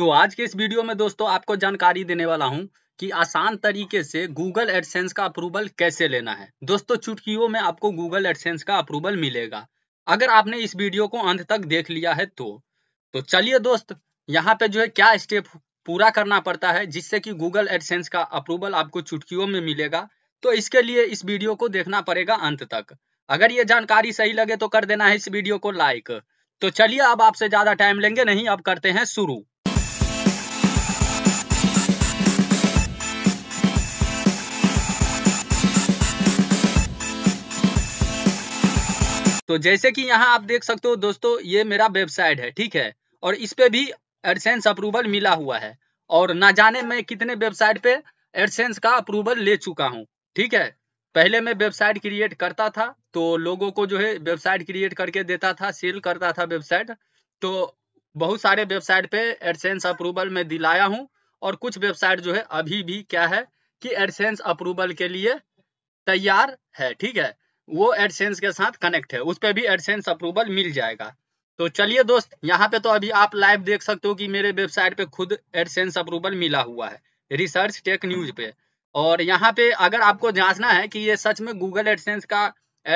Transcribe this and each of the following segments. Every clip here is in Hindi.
तो आज के इस वीडियो में दोस्तों आपको जानकारी देने वाला हूं कि आसान तरीके से गूगल एडसेंस का अप्रूवल कैसे लेना है दोस्तों चुटकियों में आपको गूगल एडसेंस का अप्रूवल मिलेगा अगर आपने इस वीडियो को अंत तक देख लिया है तो तो चलिए दोस्त यहाँ पे जो है क्या स्टेप पूरा करना पड़ता है जिससे कि गूगल एडसेंस का अप्रूवल आपको चुटकियों में मिलेगा तो इसके लिए इस वीडियो को देखना पड़ेगा अंत तक अगर ये जानकारी सही लगे तो कर देना है इस वीडियो को लाइक तो चलिए अब आपसे ज्यादा टाइम लेंगे नहीं अब करते हैं शुरू तो जैसे कि यहाँ आप देख सकते हो दोस्तों ये मेरा वेबसाइट है ठीक है और इस पे भी एडसेंस अप्रूवल मिला हुआ है और ना जाने मैं कितने वेबसाइट पे एडसेंस का अप्रूवल ले चुका हूँ ठीक है पहले मैं वेबसाइट क्रिएट करता था तो लोगों को जो है वेबसाइट क्रिएट करके देता था सेल करता था वेबसाइट तो बहुत सारे वेबसाइट पे एडसेंस अप्रूवल मैं दिलाया हूँ और कुछ वेबसाइट जो है अभी भी क्या है कि एडसेंस अप्रूवल के लिए तैयार है ठीक है वो एडसेंस के साथ कनेक्ट है उस पर भी एडसेंस अप्रूवल मिल जाएगा तो चलिए दोस्त यहाँ पे तो अभी आप लाइव देख सकते हो कि मेरे वेबसाइट पे खुद एडसेंस अप्रूवल मिला हुआ है रिसर्च टेक न्यूज पे और यहाँ पे अगर आपको जांचना है कि ये सच में गूगल एडसेंस का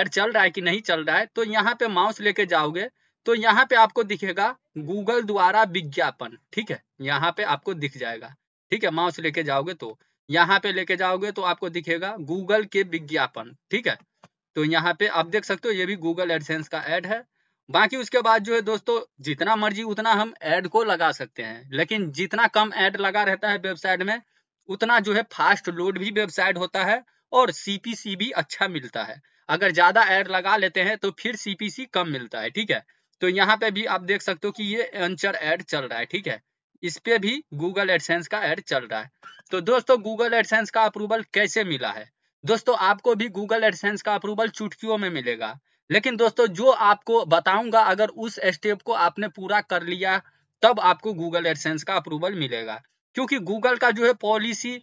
एड चल रहा है कि नहीं चल रहा है तो यहाँ पे माउस लेके जाओगे तो यहाँ पे आपको दिखेगा गूगल द्वारा विज्ञापन ठीक है यहाँ पे आपको दिख जाएगा ठीक है माउस लेके जाओगे तो यहाँ पे लेके जाओगे तो आपको दिखेगा गूगल के विज्ञापन ठीक है तो यहाँ पे आप देख सकते हो ये भी गूगल एडसेंस का एड है बाकी उसके बाद जो है दोस्तों जितना मर्जी उतना हम एड को लगा सकते हैं लेकिन जितना कम एड लगा रहता है वेबसाइट में उतना जो है फास्ट लोड भी वेबसाइट होता है और सीपीसी भी अच्छा मिलता है अगर ज्यादा एड लगा लेते हैं तो फिर सीपीसी कम मिलता है ठीक है तो यहाँ पे भी आप देख सकते हो कि ये एंचर एड चल रहा है ठीक है इस पे भी गूगल एडसेंस का एड चल रहा है तो दोस्तों गूगल एडसेंस का अप्रूवल कैसे मिला है दोस्तों आपको भी गूगल एडसेंस का अप्रूवल चुटकियों में मिलेगा लेकिन दोस्तों जो आपको बताऊंगा अगर उस स्टेप को आपने पूरा कर लिया तब आपको गूगल एडसेंस का अप्रूवल मिलेगा क्योंकि गूगल का जो है पॉलिसी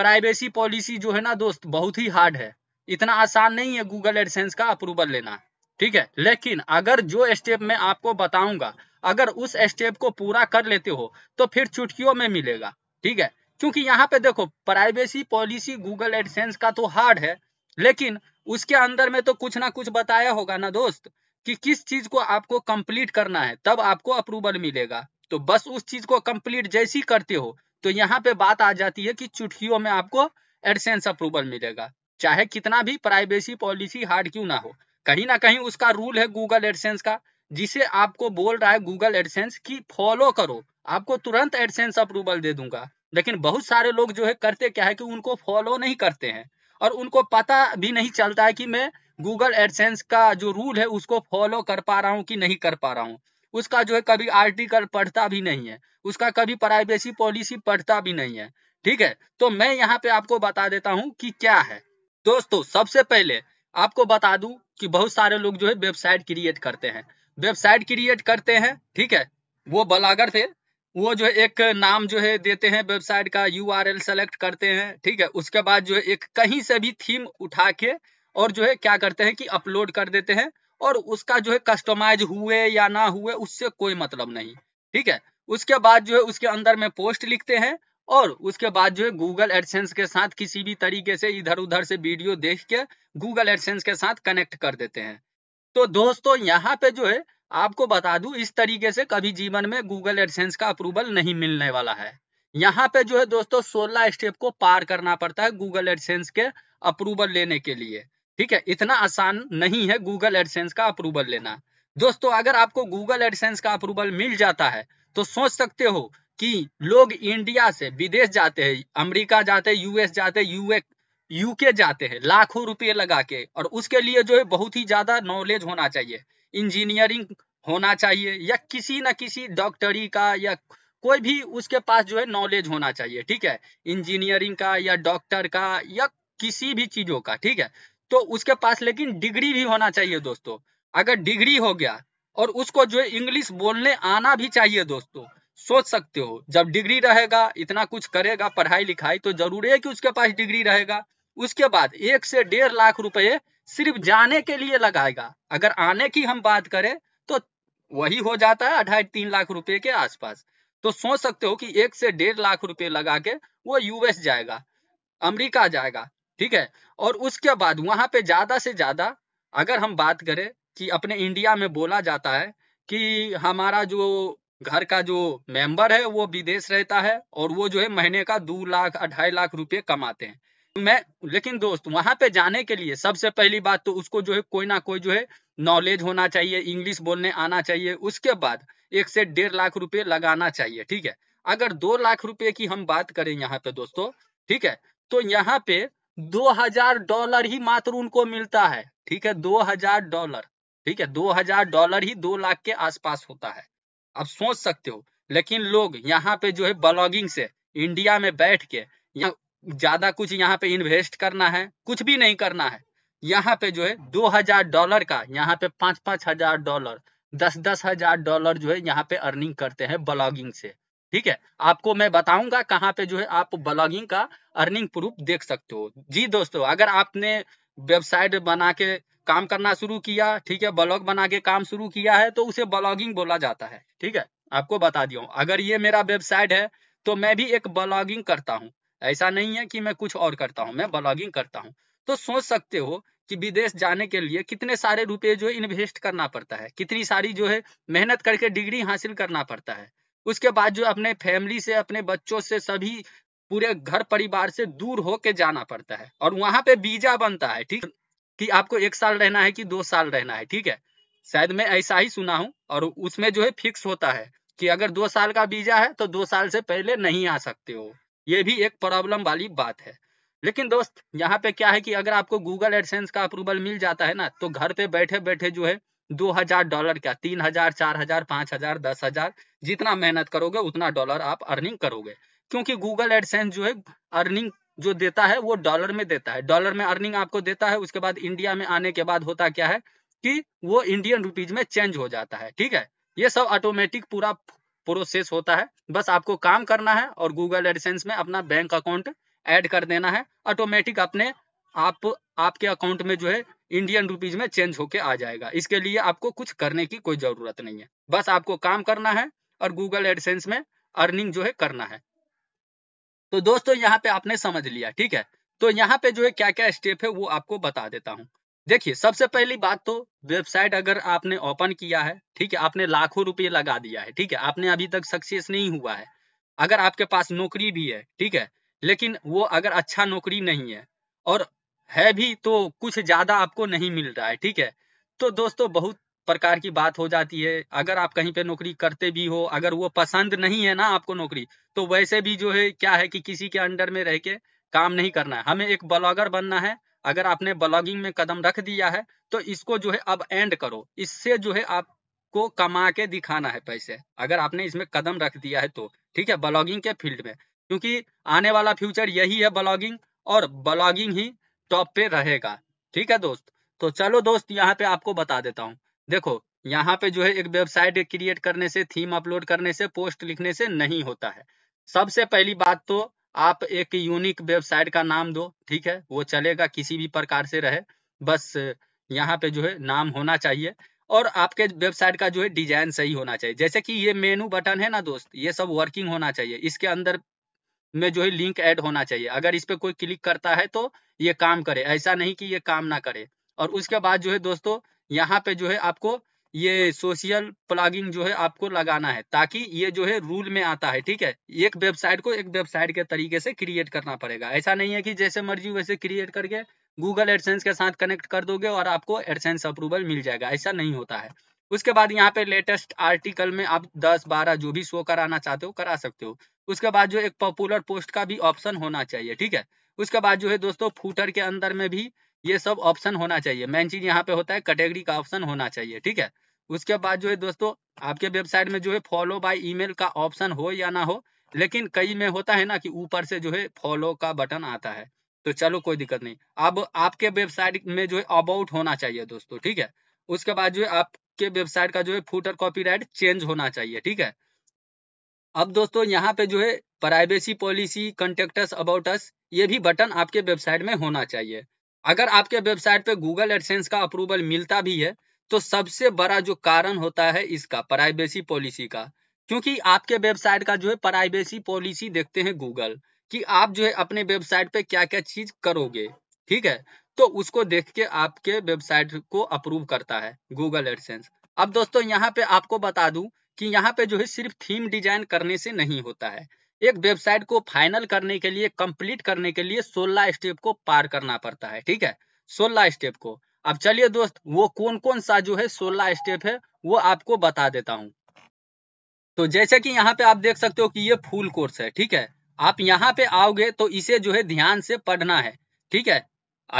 प्राइवेसी पॉलिसी जो है ना दोस्त बहुत ही हार्ड है इतना आसान नहीं है गूगल एडसेंस का अप्रूवल लेना ठीक है लेकिन अगर जो स्टेप मैं आपको बताऊंगा अगर उस स्टेप को पूरा कर लेते हो तो फिर चुटकियों में मिलेगा ठीक है क्योंकि यहाँ पे देखो प्राइवेसी पॉलिसी गूगल एडसेंस का तो हार्ड है लेकिन उसके अंदर में तो कुछ ना कुछ बताया होगा ना दोस्त कि किस चीज को आपको कंप्लीट करना है तब आपको अप्रूवल मिलेगा तो बस उस चीज को कंप्लीट जैसी करते हो तो यहाँ पे बात आ जाती है कि चुटकियों में आपको एडसेंस अप्रूवल मिलेगा चाहे कितना भी प्राइवेसी पॉलिसी हार्ड क्यों ना हो कहीं ना कहीं उसका रूल है गूगल एडसेंस का जिसे आपको बोल रहा है गूगल एडसेंस की फॉलो करो आपको तुरंत एडसेंस अप्रूवल दे दूंगा लेकिन बहुत सारे लोग जो है करते क्या है कि उनको फॉलो नहीं करते हैं और उनको पता भी नहीं चलता है कि मैं गूगल एडसेंस का जो रूल है उसको फॉलो कर पा रहा हूँ कि नहीं कर पा रहा हूँ उसका जो है कभी आर्टिकल पढ़ता भी नहीं है उसका कभी प्राइवेसी पॉलिसी पढ़ता भी नहीं है ठीक है तो मैं यहाँ पे आपको बता देता हूँ कि क्या है दोस्तों सबसे पहले आपको बता दू की बहुत सारे लोग जो है वेबसाइट क्रिएट करते हैं वेबसाइट क्रिएट करते हैं ठीक है वो बलागर थे वो जो है एक नाम जो है देते हैं वेबसाइट का यू आर एल सेलेक्ट करते हैं ठीक है उसके बाद जो है एक कहीं से भी थीम उठा के और जो है क्या करते हैं कि अपलोड कर देते हैं और उसका जो है कस्टमाइज हुए या ना हुए उससे कोई मतलब नहीं ठीक है उसके बाद जो है उसके अंदर में पोस्ट लिखते हैं और उसके बाद जो है गूगल एडसेंस के साथ किसी भी तरीके से इधर उधर से वीडियो देख के गूगल एडसेंस के साथ कनेक्ट कर देते हैं तो दोस्तों यहाँ पे जो है आपको बता दूं इस तरीके से कभी जीवन में गूगल एडसेंस का अप्रूवल नहीं मिलने वाला है यहाँ पे जो है दोस्तों 16 स्टेप को पार करना पड़ता है गूगल एडसेंस के अप्रूवल लेने के लिए ठीक है इतना आसान नहीं है गूगल एडसेंस का अप्रूवल लेना दोस्तों अगर आपको गूगल एडसेंस का अप्रूवल मिल जाता है तो सोच सकते हो कि लोग इंडिया से विदेश जाते हैं अमेरिका जाते हैं यूएस जाते हैं यूए यूके जाते हैं लाखों रुपए लगा के और उसके लिए जो है बहुत ही ज्यादा नॉलेज होना चाहिए इंजीनियरिंग होना चाहिए या किसी न किसी डॉक्टरी का या कोई भी उसके पास जो है नॉलेज होना चाहिए ठीक है इंजीनियरिंग का या डॉक्टर का या किसी भी चीजों का ठीक है तो उसके पास लेकिन डिग्री भी होना चाहिए दोस्तों अगर डिग्री हो गया और उसको जो है इंग्लिश बोलने आना भी चाहिए दोस्तों सोच सकते हो जब डिग्री रहेगा इतना कुछ करेगा पढ़ाई लिखाई तो जरूर है कि उसके पास डिग्री रहेगा उसके बाद एक से डेढ़ लाख रुपए सिर्फ जाने के लिए लगाएगा अगर आने की हम बात करें तो वही हो जाता है अढ़ाई तीन लाख रुपए के आसपास तो सोच सकते हो कि एक से डेढ़ लाख रुपए लगा के वो यूएस जाएगा अमेरिका जाएगा ठीक है और उसके बाद वहां पे ज्यादा से ज्यादा अगर हम बात करें कि अपने इंडिया में बोला जाता है कि हमारा जो घर का जो मेंबर है वो विदेश रहता है और वो जो है महीने का दो लाख अढ़ाई लाख रुपए कमाते हैं मैं लेकिन दोस्त वहां पे जाने के लिए सबसे पहली बात तो उसको जो है कोई ना कोई जो है नॉलेज होना चाहिए इंग्लिश बोलने आना चाहिए उसके बाद एक से डेढ़ लाख रुपए लगाना चाहिए ठीक है अगर दो लाख रुपए की हम बात करें यहाँ पे दोस्तों ठीक है तो यहाँ पे दो हजार डॉलर ही मात्र उनको मिलता है ठीक है दो हजार डॉलर ठीक है दो हजार डॉलर ही दो लाख के आसपास होता है आप सोच सकते हो लेकिन लोग यहाँ पे जो है ब्लॉगिंग से इंडिया में बैठ के यहाँ ज्यादा कुछ यहाँ पे इन्वेस्ट करना है कुछ भी नहीं करना है यहाँ पे जो है दो हजार डॉलर का यहाँ पे पांच पांच हजार डॉलर दस दस हजार डॉलर जो है यहाँ पे अर्निंग करते हैं ब्लॉगिंग से ठीक है आपको मैं बताऊंगा कहाँ पे जो है आप ब्लॉगिंग का अर्निंग प्रूफ देख सकते हो जी दोस्तों अगर आपने वेबसाइट बना के काम करना शुरू किया ठीक है ब्लॉग बना के काम शुरू किया है तो उसे ब्लॉगिंग बोला जाता है ठीक है आपको बता दिया अगर ये मेरा वेबसाइट है तो मैं भी एक ब्लॉगिंग करता हूँ ऐसा नहीं है कि मैं कुछ और करता हूँ मैं ब्लॉगिंग करता हूँ तो सोच सकते हो कि विदेश जाने के लिए कितने सारे रुपए जो इन्वेस्ट करना पड़ता है कितनी सारी जो है मेहनत करके डिग्री हासिल करना पड़ता है उसके बाद जो अपने फैमिली से अपने बच्चों से सभी पूरे घर परिवार से दूर होके जाना पड़ता है और वहां पे वीजा बनता है ठीक कि आपको एक साल रहना है कि दो साल रहना है ठीक है शायद मैं ऐसा ही सुना हूँ और उसमें जो है फिक्स होता है कि अगर दो साल का वीजा है तो दो साल से पहले नहीं आ सकते हो ये भी एक प्रॉब्लम वाली बात है लेकिन दोस्त यहाँ पे क्या है कि अगर आपको गूगल एडसेंस का अप्रूवल मिल जाता है ना तो घर पे बैठे बैठे जो है दो हजार डॉलर क्या तीन हजार चार हजार पांच हजार दस हजार जितना मेहनत करोगे उतना डॉलर आप अर्निंग करोगे क्योंकि गूगल एडसेंस जो है अर्निंग जो देता है वो डॉलर में देता है डॉलर में अर्निंग आपको देता है उसके बाद इंडिया में आने के बाद होता क्या है कि वो इंडियन रुपीज में चेंज हो जाता है ठीक है ये सब ऑटोमेटिक पूरा प्रोसेस होता है बस आपको काम करना है और गूगल एडसेंस में अपना बैंक अकाउंट ऐड कर देना है ऑटोमेटिक अपने आप आपके अकाउंट में जो है इंडियन रुपीज में चेंज होके आ जाएगा इसके लिए आपको कुछ करने की कोई जरूरत नहीं है बस आपको काम करना है और गूगल एडसेंस में अर्निंग जो है करना है तो दोस्तों यहाँ पे आपने समझ लिया ठीक है तो यहाँ पे जो है क्या क्या स्टेप है वो आपको बता देता हूँ देखिए सबसे पहली बात तो वेबसाइट अगर आपने ओपन किया है ठीक है आपने लाखों रुपये लगा दिया है ठीक है आपने अभी तक सक्सेस नहीं हुआ है अगर आपके पास नौकरी भी है ठीक है लेकिन वो अगर अच्छा नौकरी नहीं है और है भी तो कुछ ज्यादा आपको नहीं मिल रहा है ठीक है तो दोस्तों बहुत प्रकार की बात हो जाती है अगर आप कहीं पे नौकरी करते भी हो अगर वो पसंद नहीं है ना आपको नौकरी तो वैसे भी जो है क्या है कि किसी के अंडर में रह के काम नहीं करना है हमें एक ब्लॉगर बनना है अगर आपने ब्लॉगिंग में कदम रख दिया है तो इसको जो है अब एंड करो इससे जो है आपको कमा के दिखाना है पैसे अगर आपने इसमें कदम रख दिया है तो ठीक है ब्लॉगिंग के फील्ड में क्योंकि आने वाला फ्यूचर यही है ब्लॉगिंग और ब्लॉगिंग ही टॉप पे रहेगा ठीक है दोस्त तो चलो दोस्त यहाँ पे आपको बता देता हूँ देखो यहाँ पे जो है एक वेबसाइट क्रिएट करने से थीम अपलोड करने से पोस्ट लिखने से नहीं होता है सबसे पहली बात तो आप एक यूनिक वेबसाइट का नाम दो ठीक है वो चलेगा किसी भी प्रकार से रहे बस यहाँ पे जो है नाम होना चाहिए और आपके वेबसाइट का जो है डिजाइन सही होना चाहिए जैसे कि ये मेनू बटन है ना दोस्त ये सब वर्किंग होना चाहिए इसके अंदर में जो है लिंक ऐड होना चाहिए अगर इस पर कोई क्लिक करता है तो ये काम करे ऐसा नहीं कि ये काम ना करे और उसके बाद जो है दोस्तों यहाँ पे जो है आपको ये सोशल प्लगिंग जो है आपको लगाना है ताकि ये जो है रूल में आता है ठीक है एक वेबसाइट को एक वेबसाइट के तरीके से क्रिएट करना पड़ेगा ऐसा नहीं है कि जैसे मर्जी वैसे क्रिएट करके गूगल एडसेंस के साथ कनेक्ट कर दोगे और आपको एडसेंस अप्रूवल मिल जाएगा ऐसा नहीं होता है उसके बाद यहाँ पे लेटेस्ट आर्टिकल में आप दस बारह जो भी शो कराना चाहते हो करा सकते हो उसके बाद जो एक पॉपुलर पोस्ट का भी ऑप्शन होना चाहिए ठीक है उसके बाद जो है दोस्तों फूटर के अंदर में भी ये सब ऑप्शन होना चाहिए मेन चीज यहाँ पे होता है कैटेगरी का ऑप्शन होना चाहिए ठीक है उसके बाद जो है दोस्तों आपके वेबसाइट में जो है फॉलो बाय ईमेल का ऑप्शन हो या ना हो लेकिन कई में होता है ना कि ऊपर से जो है फॉलो का बटन आता है तो चलो कोई दिक्कत नहीं अब आपके वेबसाइट में जो है अबाउट होना चाहिए दोस्तों ठीक है उसके बाद जो है आपके वेबसाइट का जो है फूटर कॉपी चेंज होना चाहिए ठीक है अब दोस्तों यहाँ पे जो है privacy policy contacts about us ये भी बटन आपके वेबसाइट में होना चाहिए अगर आपके वेबसाइट पे गूगल एडसेंस का अप्रूवल मिलता भी है तो सबसे बड़ा जो कारण होता है इसका प्राइवेसी पॉलिसी का क्योंकि आपके वेबसाइट का जो है प्राइवेसी पॉलिसी देखते हैं गूगल कि आप जो है अपने वेबसाइट पे क्या क्या चीज करोगे ठीक है तो उसको देख के आपके वेबसाइट को अप्रूव करता है गूगल एडसेंस अब दोस्तों यहाँ पे आपको बता दू की यहाँ पे जो है सिर्फ थीम डिजाइन करने से नहीं होता है एक वेबसाइट को फाइनल करने के लिए कंप्लीट करने के लिए 16 स्टेप को पार करना पड़ता है ठीक है 16 स्टेप को अब चलिए दोस्त वो कौन कौन सा जो है सोलह स्टेप है वो आपको बता देता हूँ तो जैसे कि यहाँ पे आप देख सकते हो कि ये फुल कोर्स है ठीक है आप यहाँ पे आओगे तो इसे जो है ध्यान से पढ़ना है ठीक है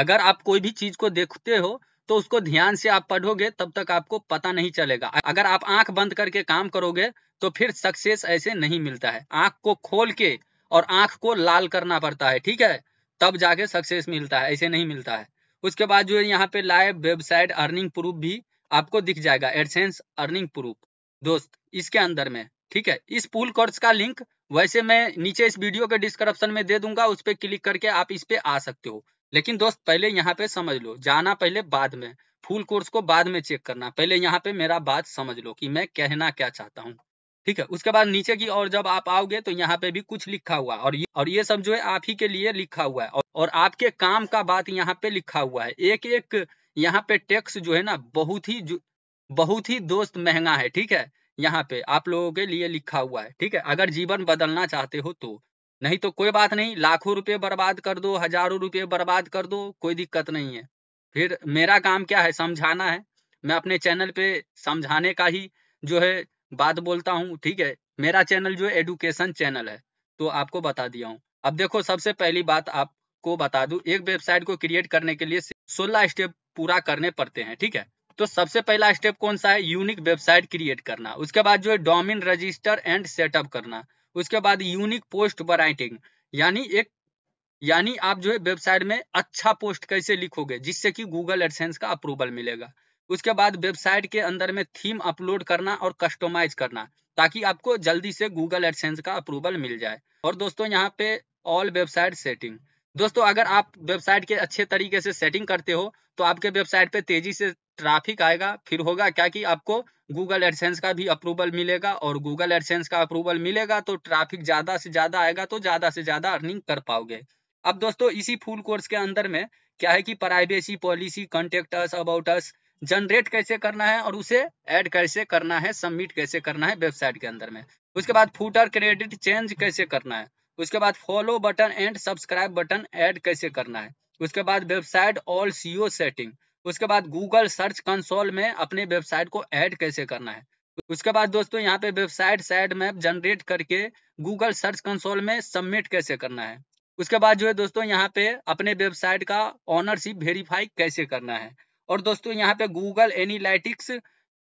अगर आप कोई भी चीज को देखते हो तो उसको ध्यान से आप पढ़ोगे तब तक आपको पता नहीं चलेगा अगर आप आंख बंद करके काम करोगे तो फिर सक्सेस ऐसे नहीं मिलता है आंख को खोल के और आंख को लाल करना पड़ता है ठीक है तब जाके सक्सेस मिलता है ऐसे नहीं मिलता है उसके बाद जो है यहाँ पे लाइव वेबसाइट अर्निंग प्रूफ भी आपको दिख जाएगा एडसेंस अर्निंग प्रूफ दोस्त इसके अंदर में ठीक है इस पूल कोर्स का लिंक वैसे मैं नीचे इस वीडियो के डिस्क्रिप्शन में दे दूंगा उस पर क्लिक करके आप इस पे आ सकते हो लेकिन दोस्त पहले यहाँ पे समझ लो जाना पहले बाद में फुल कोर्स को बाद में चेक करना पहले यहाँ पे मेरा बात समझ लो कि मैं कहना क्या चाहता हूँ ठीक है उसके बाद नीचे की और जब आप आओगे तो यहाँ पे भी कुछ लिखा हुआ और ये और ये सब जो है आप ही के लिए लिखा हुआ है और, और आपके काम का बात यहाँ पे लिखा हुआ है एक एक यहाँ पे टैक्स जो है ना बहुत ही बहुत ही दोस्त महंगा है ठीक है यहाँ पे आप लोगों के लिए लिखा हुआ है ठीक है अगर जीवन बदलना चाहते हो तो नहीं तो कोई बात नहीं लाखों रुपये बर्बाद कर दो हजारों रुपये बर्बाद कर दो कोई दिक्कत नहीं है फिर मेरा काम क्या है समझाना है मैं अपने चैनल पे समझाने का ही जो है बात बोलता हूँ ठीक है मेरा चैनल जो एडुकेशन चैनल है तो आपको बता दिया हूँ अब देखो सबसे पहली बात आपको बता दू एक वेबसाइट को क्रिएट करने के लिए सोलह स्टेप पूरा करने पड़ते हैं ठीक है तो सबसे पहला स्टेप कौन सा है यूनिक वेबसाइट क्रिएट करना उसके बाद जो है डोमिन रजिस्टर एंड सेटअप करना उसके बाद यूनिक पोस्ट राइटिंग यानी एक यानी आप जो है वेबसाइट में अच्छा पोस्ट कैसे लिखोगे जिससे कि गूगल एडसेंस का अप्रूवल मिलेगा उसके बाद वेबसाइट के अंदर में थीम अपलोड करना और कस्टोमाइज करना ताकि आपको जल्दी से गूगल एडसेंस का अप्रूवल मिल जाए और दोस्तों यहाँ पे ऑल वेबसाइट सेटिंग दोस्तों अगर आप वेबसाइट के अच्छे तरीके से सेटिंग करते हो तो आपके वेबसाइट पे तेजी से ट्रैफिक आएगा फिर होगा क्या कि आपको गूगल एडसेंस का भी अप्रूवल मिलेगा और गूगल एडसेंस का अप्रूवल मिलेगा तो ट्रैफिक ज्यादा से ज्यादा आएगा तो ज्यादा से ज्यादा अर्निंग कर पाओगे अब दोस्तों इसी फुल कोर्स के अंदर में क्या है कि privacy policy contact us about us generate कैसे करना है और उसे ऐड कैसे करना है सबमिट कैसे करना है वेबसाइट के अंदर में उसके बाद फूटर क्रेडिट चेंज कैसे करना है उसके बाद follow button and subscribe button add कैसे करना है उसके बाद वेबसाइट ऑल सीओ सेटिंग उसके बाद गूगल सर्च कंसोल में अपने वेबसाइट को ऐड कैसे करना है उसके बाद दोस्तों यहाँ पे वेबसाइट साइड मैप जनरेट करके गूगल सर्च कंसोल में सबमिट कैसे करना है उसके बाद जो है दोस्तों यहाँ पे अपने वेबसाइट का ऑनरशिप वेरीफाई कैसे करना है और दोस्तों यहाँ पे गूगल एनालिटिक्स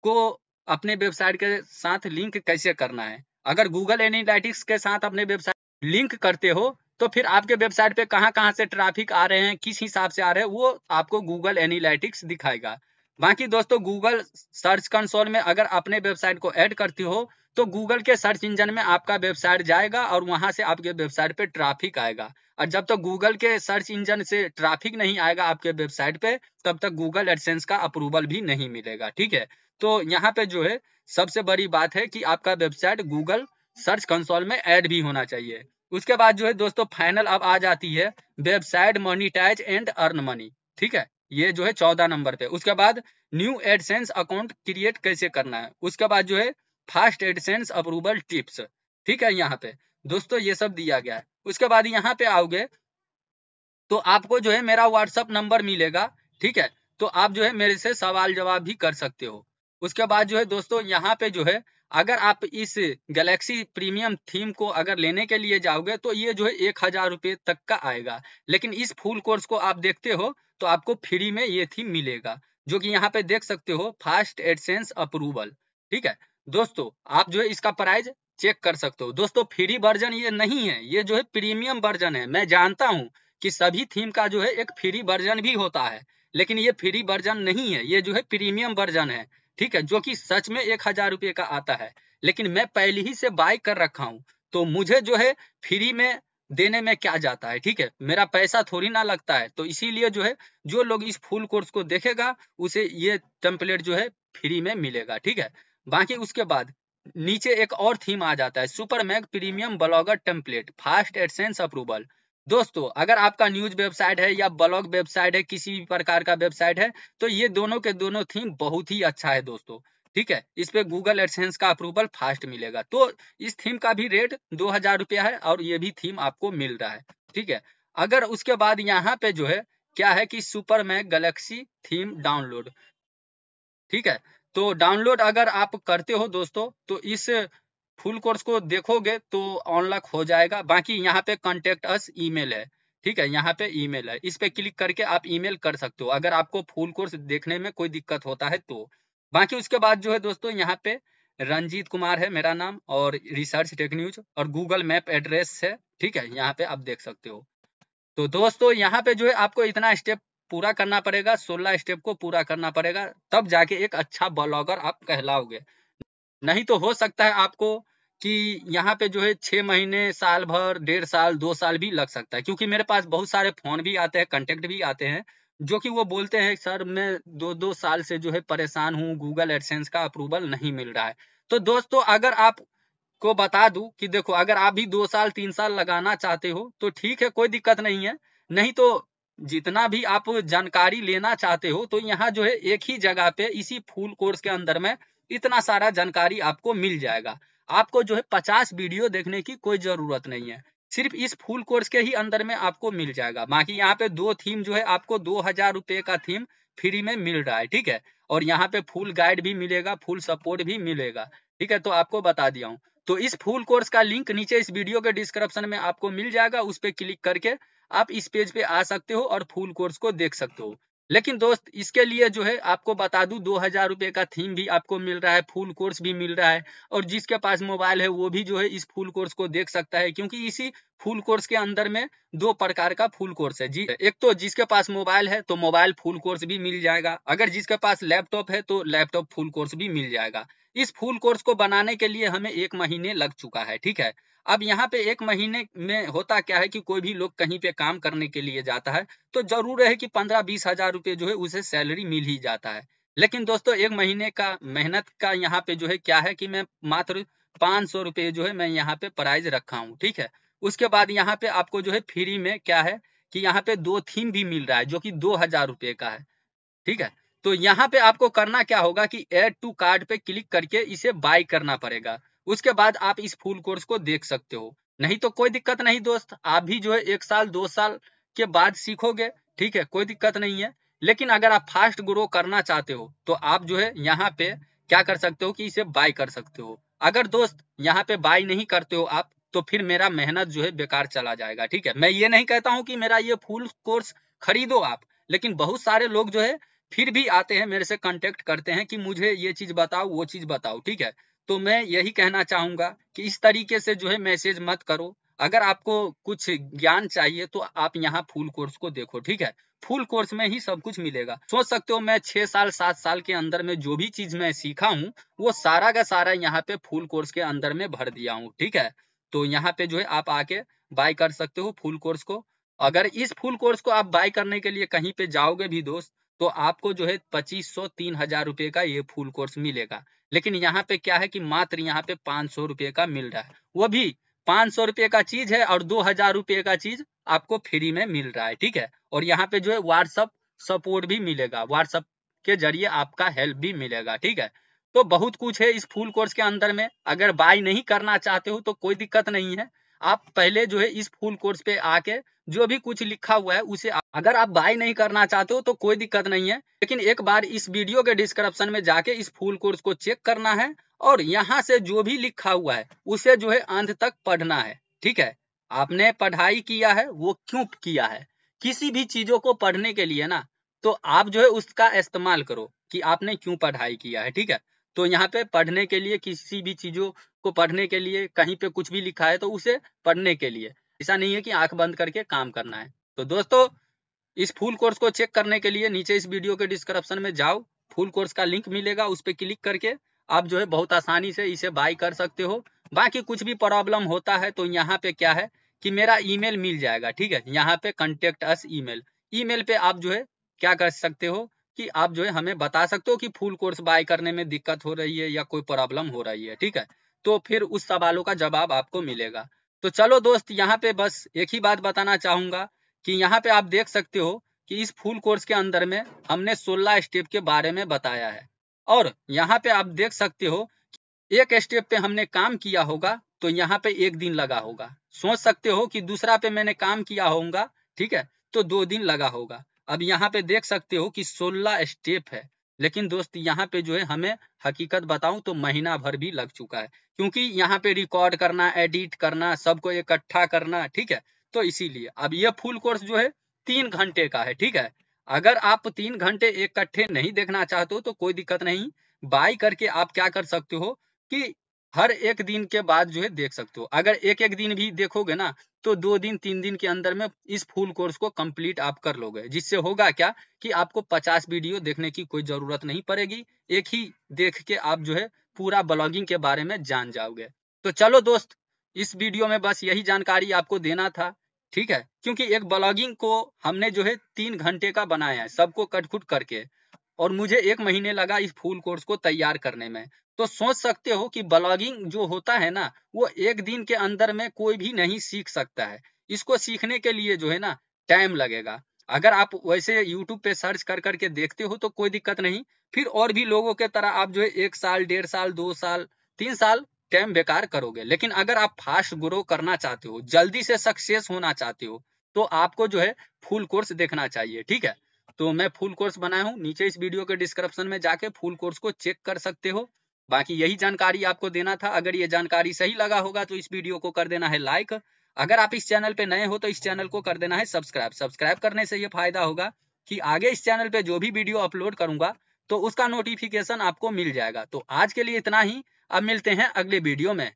को अपने वेबसाइट के साथ लिंक कैसे करना है अगर गूगल एनालिटिक्स के साथ अपने वेबसाइट लिंक करते हो तो फिर आपके वेबसाइट पे कहाँ कहाँ से ट्रैफिक आ रहे हैं किस हिसाब से आ रहे हैं वो आपको गूगल एनालिटिक्स दिखाएगा बाकी दोस्तों गूगल सर्च कंसोल में अगर अपने वेबसाइट को ऐड करती हो तो गूगल के सर्च इंजन में आपका वेबसाइट जाएगा और वहां से आपके वेबसाइट पे ट्रैफिक आएगा और जब तक तो गूगल के सर्च इंजन से ट्रैफिक नहीं आएगा आपके वेबसाइट पे तब तक गूगल एडसेंस का अप्रूवल भी नहीं मिलेगा ठीक है तो यहाँ पे जो है सबसे बड़ी बात है कि आपका वेबसाइट गूगल सर्च कंसोल में एड भी होना चाहिए उसके बाद जो है दोस्तों फाइनल अब आ जाती है website monetize and earn money ठीक है ये जो है चौदह नंबर पे उसके बाद न्यू एडसेंस अकाउंट क्रिएट कैसे करना है उसके बाद जो है फास्ट एडसेंस अप्रूवल टिप्स ठीक है यहाँ पे दोस्तों ये सब दिया गया है उसके बाद यहाँ पे आओगे तो आपको जो है मेरा व्हाट्सअप नंबर मिलेगा ठीक है तो आप जो है मेरे से सवाल जवाब भी कर सकते हो उसके बाद जो है दोस्तों यहाँ पे जो है अगर आप इस गैलेक्सी प्रीमियम थीम को अगर लेने के लिए जाओगे तो ये जो है एक हजार रुपये तक का आएगा लेकिन इस फुल कोर्स को आप देखते हो तो आपको फ्री में ये थीम मिलेगा जो कि यहाँ पे देख सकते हो फास्ट एडसेंस अप्रूवल ठीक है दोस्तों आप जो है इसका प्राइज चेक कर सकते हो दोस्तों फ्री वर्जन ये नहीं है ये जो है प्रीमियम वर्जन है मैं जानता हूँ कि सभी थीम का जो है एक फ्री वर्जन भी होता है लेकिन ये फ्री वर्जन नहीं है ये जो है प्रीमियम वर्जन है ठीक है जो कि सच में एक हजार रुपये का आता है लेकिन मैं पहले ही से बाय कर रखा हूँ तो मुझे जो है फ्री में देने में क्या जाता है ठीक है मेरा पैसा थोड़ी ना लगता है तो इसीलिए जो है जो लोग इस फुल कोर्स को देखेगा उसे ये टेम्पलेट जो है फ्री में मिलेगा ठीक है बाकी उसके बाद नीचे एक और थीम आ जाता है super mag premium Blogger template fast AdSense approval दोस्तों अगर आपका न्यूज वेबसाइट है या ब्लॉग वेबसाइट है किसी भी प्रकार का वेबसाइट है तो ये दोनों के दोनों थीम बहुत ही अच्छा है दोस्तों ठीक है इस पे गूगल एडसेंस का अप्रूवल फास्ट मिलेगा तो इस थीम का भी रेट दो हजार रुपया है और ये भी थीम आपको मिल रहा है ठीक है अगर उसके बाद यहाँ पे जो है क्या है कि super mag galaxy theme download ठीक है तो डाउनलोड अगर आप करते हो दोस्तों तो इस फुल कोर्स को देखोगे तो अनलॉक हो जाएगा बाकी यहाँ पे कॉन्टेक्ट अस ईमेल है ठीक है यहाँ पे ईमेल है इस पे क्लिक करके आप ईमेल कर सकते हो अगर आपको फुल कोर्स देखने में कोई दिक्कत होता है तो बाकी उसके बाद जो है दोस्तों यहाँ पे रंजीत कुमार है मेरा नाम और रिसर्च टेक न्यूज और गूगल मैप एड्रेस है ठीक है यहाँ पे आप देख सकते हो तो दोस्तों यहाँ पे जो है आपको इतना स्टेप पूरा करना पड़ेगा सोलह स्टेप को पूरा करना पड़ेगा तब जाके एक अच्छा ब्लॉगर आप कहलाओगे नहीं तो हो सकता है आपको कि यहाँ पे जो है छह महीने साल भर डेढ़ साल दो साल भी लग सकता है क्योंकि मेरे पास बहुत सारे फोन भी आते हैं कंटेक्ट भी आते हैं जो कि वो बोलते हैं सर मैं दो दो साल से जो है परेशान हूँ गूगल एडसेंस का अप्रूवल नहीं मिल रहा है तो दोस्तों अगर आप को बता दू कि देखो अगर आप भी दो साल तीन साल लगाना चाहते हो तो ठीक है कोई दिक्कत नहीं है नहीं तो जितना भी आप जानकारी लेना चाहते हो तो यहाँ जो है एक ही जगह पे इसी फुल कोर्स के अंदर में इतना सारा जानकारी आपको मिल जाएगा आपको जो है पचास वीडियो देखने की कोई जरूरत नहीं है सिर्फ इस फुल कोर्स के ही अंदर में आपको मिल जाएगा बाकी यहाँ पे दो थीम जो है आपको दो हजार रुपये का थीम फ्री में मिल रहा है ठीक है और यहाँ पे फुल गाइड भी मिलेगा फुल सपोर्ट भी मिलेगा ठीक है तो आपको बता दिया हूँ तो इस फुल कोर्स का लिंक नीचे इस वीडियो के डिस्क्रिप्शन में आपको मिल जाएगा उस पर क्लिक करके आप इस पेज पे आ सकते हो और फुल कोर्स को देख सकते हो लेकिन दोस्त इसके लिए जो है आपको बता दूं दो हजार रुपए का थीम भी आपको मिल रहा है फुल कोर्स भी मिल रहा है और जिसके पास मोबाइल है वो भी जो है इस फुल कोर्स को देख सकता है क्योंकि इसी फुल कोर्स के अंदर में दो प्रकार का फुल कोर्स है जी एक तो जिसके पास मोबाइल है तो मोबाइल फुल कोर्स भी मिल जाएगा अगर जिसके पास लैपटॉप है तो लैपटॉप फुल कोर्स भी मिल जाएगा इस फुल कोर्स को बनाने के लिए हमें एक महीने लग चुका है ठीक है अब यहाँ पे एक महीने में होता क्या है कि कोई भी लोग कहीं पे काम करने के लिए जाता है तो जरूर है कि पंद्रह बीस हजार रुपये जो है उसे सैलरी मिल ही जाता है लेकिन दोस्तों एक महीने का मेहनत का यहाँ पे जो है क्या है कि मैं मात्र पाँच सौ रुपये जो है मैं यहाँ पे प्राइज रखा हूँ ठीक है उसके बाद यहाँ पे आपको जो है फ्री में क्या है कि यहाँ पे दो थीम भी मिल रहा है जो कि दो हजार रुपये का है ठीक है तो यहाँ पे आपको करना क्या होगा कि एड टू कार्ड पे क्लिक करके इसे बाय करना पड़ेगा उसके बाद आप इस फुल कोर्स को देख सकते हो नहीं तो कोई दिक्कत नहीं दोस्त आप भी जो है एक साल दो साल के बाद सीखोगे ठीक है कोई दिक्कत नहीं है लेकिन अगर आप फास्ट ग्रो करना चाहते हो तो आप जो है यहाँ पे क्या कर सकते हो कि इसे बाय कर सकते हो अगर दोस्त यहाँ पे बाय नहीं करते हो आप तो फिर मेरा मेहनत जो है बेकार चला जाएगा ठीक है मैं ये नहीं कहता हूँ कि मेरा ये फुल कोर्स खरीदो आप लेकिन बहुत सारे लोग जो है फिर भी आते हैं मेरे से कांटेक्ट करते हैं कि मुझे ये चीज बताओ वो चीज बताओ ठीक है तो मैं यही कहना चाहूंगा कि इस तरीके से जो है मैसेज मत करो अगर आपको कुछ ज्ञान चाहिए तो आप यहाँ फुल कोर्स को देखो ठीक है फुल कोर्स में ही सब कुछ मिलेगा सोच सकते हो मैं छह साल सात साल के अंदर में जो भी चीज मैं सीखा हूँ वो सारा का सारा यहाँ पे फुल कोर्स के अंदर में भर दिया हूँ ठीक है तो यहाँ पे जो है आप आके बाय कर सकते हो फुल कोर्स को अगर इस फुल कोर्स को आप बाय करने के लिए कहीं पे जाओगे भी दोस्त तो आपको जो है पच्चीस सौ तीन हजार रुपए का ये फुल कोर्स मिलेगा लेकिन यहाँ पे क्या है कि मात्र यहाँ पे पांच सौ रुपए का मिल रहा है वो भी पांच सौ रुपए का चीज है और दो हजार रुपए का चीज आपको फ्री में मिल रहा है ठीक है और यहाँ पे जो है व्हाट्सअप सपोर्ट भी मिलेगा व्हाट्सअप के जरिए आपका हेल्प भी मिलेगा ठीक है तो बहुत कुछ है इस फुल कोर्स के अंदर में अगर बाय नहीं करना चाहते हो तो कोई दिक्कत नहीं है आप पहले जो है इस फुल कोर्स पे आके जो भी कुछ लिखा हुआ है उसे अगर आप बाय नहीं करना चाहते हो तो कोई दिक्कत नहीं है लेकिन एक बार इस वीडियो के डिस्क्रिप्शन में जाके इस फुल कोर्स को चेक करना है और यहाँ से जो भी लिखा हुआ है उसे जो है अंत तक पढ़ना है ठीक है आपने पढ़ाई किया है वो क्यों किया है किसी भी चीजों को पढ़ने के लिए ना तो आप जो है उसका इस्तेमाल करो कि आपने क्यों पढ़ाई किया है ठीक है तो यहाँ पे पढ़ने के लिए किसी भी चीजों को पढ़ने के लिए कहीं पे कुछ भी लिखा है तो उसे पढ़ने के लिए ऐसा नहीं है कि आंख बंद करके काम करना है तो दोस्तों इस फुल कोर्स को चेक करने के लिए नीचे इस वीडियो के डिस्क्रिप्शन में जाओ फुल कोर्स का लिंक मिलेगा उस पर क्लिक करके आप जो है बहुत आसानी से इसे बाई कर सकते हो बाकी कुछ भी प्रॉब्लम होता है तो यहाँ पे क्या है कि मेरा ईमेल मिल जाएगा ठीक है यहाँ पे कॉन्टेक्ट अस ईमेल ईमेल पे आप जो है क्या कर सकते हो कि आप जो है हमें बता सकते हो कि फुल कोर्स बाय करने में दिक्कत हो रही है या कोई प्रॉब्लम हो रही है ठीक है तो फिर उस सवालों का जवाब आपको मिलेगा तो चलो दोस्त यहाँ पे बस एक ही बात बताना चाहूंगा कि यहाँ पे आप देख सकते हो कि इस फुल कोर्स के अंदर में हमने 16 स्टेप के बारे में बताया है और यहाँ पे आप देख सकते हो एक स्टेप पे हमने काम किया होगा तो यहाँ पे एक दिन लगा होगा सोच सकते हो कि दूसरा पे मैंने काम किया होगा ठीक है तो दो दिन लगा होगा अब यहाँ पे देख सकते हो कि 16 स्टेप है लेकिन दोस्त यहाँ पे जो है हमें हकीकत बताऊं तो महीना भर भी लग चुका है क्योंकि यहाँ पे रिकॉर्ड करना एडिट करना सबको इकट्ठा करना ठीक है तो इसीलिए अब ये फुल कोर्स जो है तीन घंटे का है ठीक है अगर आप तीन घंटे इकट्ठे नहीं देखना चाहते हो तो कोई दिक्कत नहीं बाय करके आप क्या कर सकते हो कि हर एक दिन के बाद जो है देख सकते हो अगर एक एक दिन भी देखोगे ना तो दो दिन तीन दिन के अंदर में इस फुल कोर्स को कंप्लीट आप कर लोगे जिससे होगा क्या कि आपको पचास वीडियो देखने की कोई जरूरत नहीं पड़ेगी एक ही देख के आप जो है पूरा ब्लॉगिंग के बारे में जान जाओगे तो चलो दोस्त इस वीडियो में बस यही जानकारी आपको देना था ठीक है क्योंकि एक ब्लॉगिंग को हमने जो है तीन घंटे का बनाया है सबको कटखुट करके और मुझे एक महीने लगा इस फुल कोर्स को तैयार करने में तो सोच सकते हो कि ब्लॉगिंग जो होता है ना वो एक दिन के अंदर में कोई भी नहीं सीख सकता है इसको सीखने के लिए जो है ना टाइम लगेगा अगर आप वैसे यूट्यूब पे सर्च कर करके देखते हो तो कोई दिक्कत नहीं फिर और भी लोगों के तरह आप जो है एक साल डेढ़ साल दो साल तीन साल टाइम बेकार करोगे लेकिन अगर आप फास्ट ग्रो करना चाहते हो जल्दी से सक्सेस होना चाहते हो तो आपको जो है फुल कोर्स देखना चाहिए ठीक है तो मैं फुल कोर्स बनाया हूँ नीचे इस वीडियो के डिस्क्रिप्शन में जाके फुल कोर्स को चेक कर सकते हो बाकी यही जानकारी आपको देना था अगर ये जानकारी सही लगा होगा तो इस वीडियो को कर देना है लाइक अगर आप इस चैनल पे नए हो तो इस चैनल को कर देना है सब्सक्राइब सब्सक्राइब करने से ये फायदा होगा कि आगे इस चैनल पे जो भी वीडियो अपलोड करूंगा तो उसका नोटिफिकेशन आपको मिल जाएगा तो आज के लिए इतना ही अब मिलते हैं अगले वीडियो में